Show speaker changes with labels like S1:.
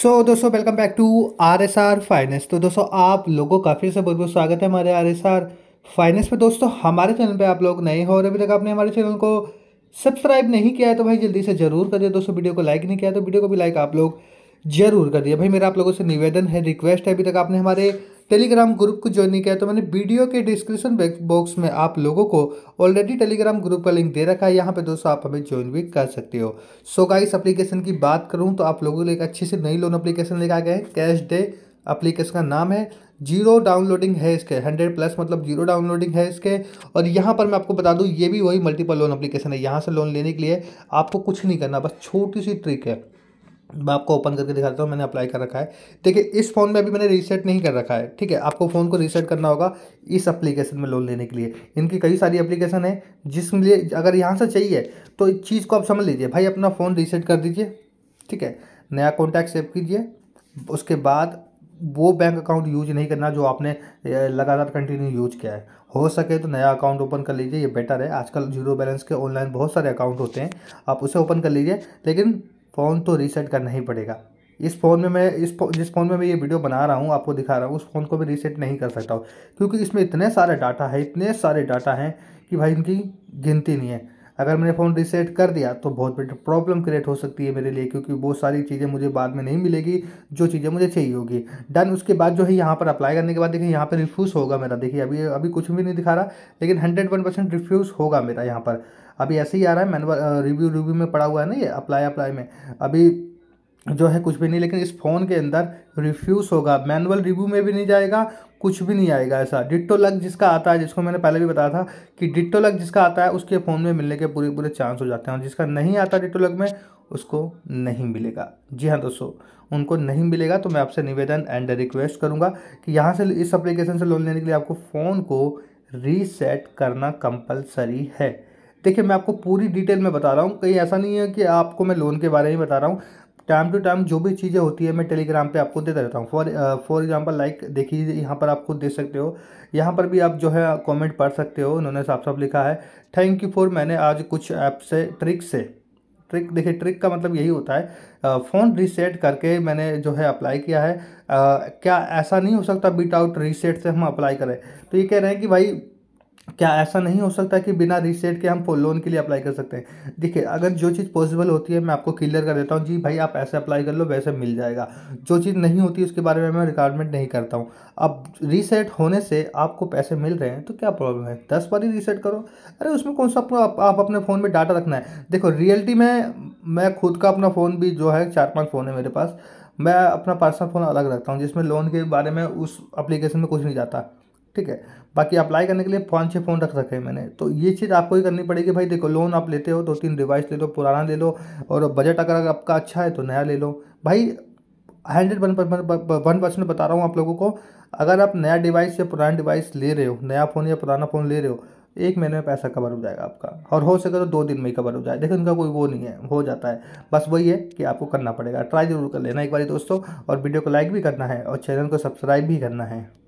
S1: सो so, दोस्तों welcome back to R S R finance तो दोस्तों आप लोगों का फिर से बहुत बहुत स्वागत है हमारे आर एस आर फाइनेंस पे दोस्तों हमारे चैनल पे आप लोग नए हो और अभी तक आपने हमारे चैनल को सब्सक्राइब नहीं किया है तो भाई जल्दी से जरूर कर दिया दोस्तों वीडियो को लाइक नहीं किया तो वीडियो को भी लाइक आप लोग जरूर कर दिया भाई मेरा आप लोगों से निवेदन है रिक्वेस्ट है अभी तक आपने हमारे टेलीग्राम ग्रुप को ज्वाइन नहीं किया तो मैंने वीडियो के डिस्क्रिप्शन बॉक्स में आप लोगों को ऑलरेडी टेलीग्राम ग्रुप का लिंक दे रखा है यहाँ पे दोस्तों आप हमें ज्वाइन भी कर सकते हो सो so, गाइस एप्लीकेशन की बात करूँ तो आप लोगों के लिए अच्छे से नई लोन अप्लीकेशन लेकर गए कैश डे अप्लीकेशन का नाम है जीरो डाउनलोडिंग है इसके हंड्रेड प्लस मतलब जीरो डाउनलोडिंग है इसके और यहाँ पर मैं आपको बता दूँ ये भी वही मल्टीपल लोन अप्लीकेशन है यहाँ से लोन लेने के लिए आपको कुछ नहीं करना बस छोटी सी ट्रिक है मैं आपको ओपन करके दिखाता हूँ मैंने अप्लाई कर रखा है देखिए इस फ़ोन में अभी मैंने रीसेट नहीं कर रखा है ठीक है आपको फ़ोन को रीसेट करना होगा इस एप्लीकेशन में लोन लेने के लिए इनकी कई सारी एप्लीकेशन है जिसके लिए अगर यहाँ से चाहिए तो इस चीज़ को आप समझ लीजिए भाई अपना फ़ोन रीसेट कर दीजिए ठीक है नया कॉन्टैक्ट सेव कीजिए उसके बाद वो बैंक अकाउंट यूज नहीं करना जो आपने लगातार कंटिन्यू यूज किया है हो सके तो नया अकाउंट ओपन कर लीजिए ये बेटर है आजकल जीरो बैलेंस के ऑनलाइन बहुत सारे अकाउंट होते हैं आप उसे ओपन कर लीजिए लेकिन फ़ोन तो रीसेट करना ही पड़ेगा इस फ़ोन में मैं इस फो, जिस फ़ोन में मैं ये वीडियो बना रहा हूँ आपको दिखा रहा हूँ उस फ़ोन को मैं रीसेट नहीं कर सकता हूँ क्योंकि इसमें इतने सारे डाटा है इतने सारे डाटा हैं कि भाई इनकी गिनती नहीं है अगर मैंने फ़ोन रीसेट कर दिया तो बहुत बड़ी प्रॉब्लम क्रिएट हो सकती है मेरे लिए क्योंकि वो सारी चीज़ें मुझे बाद में नहीं मिलेगी जो चीज़ें मुझे चाहिए होगी डन उसके बाद जो है यहाँ पर अप्लाई करने के बाद देखिए यहाँ पर रिफ्यूज़ होगा मेरा देखिए अभी अभी कुछ भी नहीं दिखा रहा लेकिन हंड्रेड वन परसेंट रिफ्यूज़ होगा मेरा यहाँ पर अभी ऐसे ही आ रहा है मैनुअल रिव्यू रिव्यू में पड़ा हुआ है ना ये अप्लाई अप्लाई में अभी जो है कुछ भी नहीं लेकिन इस फ़ोन के अंदर रिफ्यूज़ होगा मैनुअल रिव्यू में भी नहीं जाएगा कुछ भी नहीं आएगा ऐसा डिट्टो लग जिसका आता है जिसको मैंने पहले भी बताया था कि डिट्टो लग जिसका आता है उसके फ़ोन में मिलने के पूरे पूरे चांस हो जाते हैं और जिसका नहीं आता डिट्टो लग में उसको नहीं मिलेगा जी हाँ दोस्तों उनको नहीं मिलेगा तो मैं आपसे निवेदन एंड रिक्वेस्ट करूँगा कि यहाँ से इस अप्लीकेशन से लोन लेने के लिए आपको फ़ोन को रीसेट करना कंपलसरी है देखिए मैं आपको पूरी डिटेल में बता रहा हूँ कहीं ऐसा नहीं है कि आपको मैं लोन के बारे में बता रहा हूँ टाइम टू टाइम जो भी चीज़ें होती है मैं टेलीग्राम पे आपको देता रहता हूँ फॉर फॉर एग्जांपल लाइक देखिए यहाँ पर आप खुद दे सकते हो यहाँ पर भी आप जो है कमेंट पढ़ सकते हो उन्होंने साफ साफ लिखा है थैंक यू फॉर मैंने आज कुछ ऐप से ट्रिक से ट्रिक देखिए ट्रिक का मतलब यही होता है फ़ोन uh, रीसेट करके मैंने जो है अप्लाई किया है आ, uh, क्या ऐसा नहीं हो सकता बीट आउट रीसेट से हम अप्लाई करें तो ये कह रहे हैं कि भाई क्या ऐसा नहीं हो सकता कि बिना रीसेट के हम फोन लोन के लिए अप्लाई कर सकते हैं देखिए अगर जो चीज़ पॉसिबल होती है मैं आपको क्लियर कर देता हूँ जी भाई आप ऐसे अप्लाई कर लो वैसे मिल जाएगा जो चीज़ नहीं होती उसके बारे में मैं रिक्वायरमेंट नहीं करता हूँ अब रीसेट होने से आपको पैसे मिल रहे हैं तो क्या प्रॉब्लम है दस बार ही रीसेट करो अरे उसमें कौन सा आप, आप अपने फ़ोन में डाटा रखना है देखो रियलिटी में मैं खुद का अपना फ़ोन भी जो है चार पाँच फ़ोन है मेरे पास मैं अपना पर्सनल फ़ोन अलग रखता हूँ जिसमें लोन के बारे में उस एप्लीकेशन में कुछ नहीं जाता ठीक है बाकी अप्लाई करने के लिए फ़ोन छः फ़ोन रख रखे हैं मैंने तो ये चीज़ आपको ही करनी पड़ेगी भाई देखो लोन आप लेते हो दो तीन डिवाइस ले लो पुराना ले लो और बजट अगर आपका अच्छा है तो नया ले लो भाई हंड्रेड वन वन परसेंट बता रहा हूँ आप लोगों को अगर आप नया डिवाइस या पुराना डिवाइस ले रहे हो नया फ़ोन या पुराना फ़ोन ले रहे हो एक महीने में पैसा कवर हो जाएगा आपका और हो सके तो दो दिन में ही कवर हो जाए देखिए उनका कोई वो नहीं है हो जाता है बस वही है कि आपको करना पड़ेगा ट्राई ज़रूर कर लेना एक बार दोस्तों और वीडियो को लाइक भी करना है और चैनल को सब्सक्राइब भी करना है